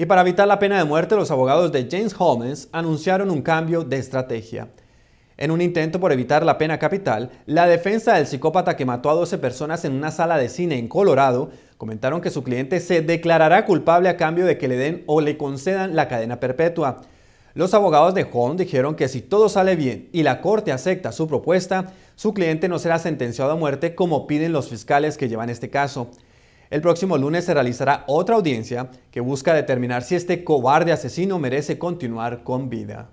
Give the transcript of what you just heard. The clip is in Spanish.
Y para evitar la pena de muerte, los abogados de James Holmes anunciaron un cambio de estrategia. En un intento por evitar la pena capital, la defensa del psicópata que mató a 12 personas en una sala de cine en Colorado comentaron que su cliente se declarará culpable a cambio de que le den o le concedan la cadena perpetua. Los abogados de Holmes dijeron que si todo sale bien y la corte acepta su propuesta, su cliente no será sentenciado a muerte como piden los fiscales que llevan este caso. El próximo lunes se realizará otra audiencia que busca determinar si este cobarde asesino merece continuar con vida.